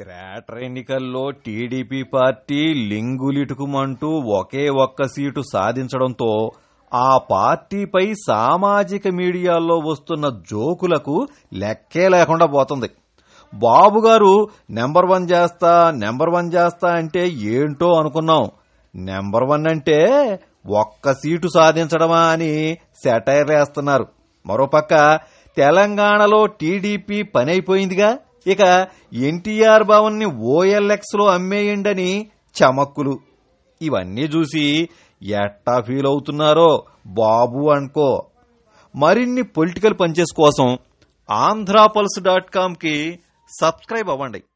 greater ఎన్నికల్లో TDP party లింగులిటుకుమంటూ ఒకే ఒక్క seat సాధించడంతో ఆ పార్టీపై సామాజిక మీడియాలో వస్తున్న జోకులకు లెక్కే లేకుండా పోతుంది బాబు గారు నెంబర్ వన్ చేస్తా నెంబర్ వన్ చేస్తా అంటే ఏంటో అనుకున్నాం నెంబర్ వన్ అంటే ఒక్క సీటు సాధించడమా అని సెటైర్ వేస్తున్నారు మరోపక్క తెలంగాణలో టీడీపీ పని అయిపోయిందిగా ఇక ఎన్టీఆర్ భవన్ని ఓఎల్ఎక్స్లో అమ్మేయండని చమక్కులు ఇవన్నీ చూసి ఎట్టా ఫీల్ అవుతున్నారో బాబు అనుకో మరిన్ని పొలిటికల్ పంచేస్ కోసం ఆంధ్రాపల్స్ డాట్ కామ్కి సబ్స్క్రైబ్ అవ్వండి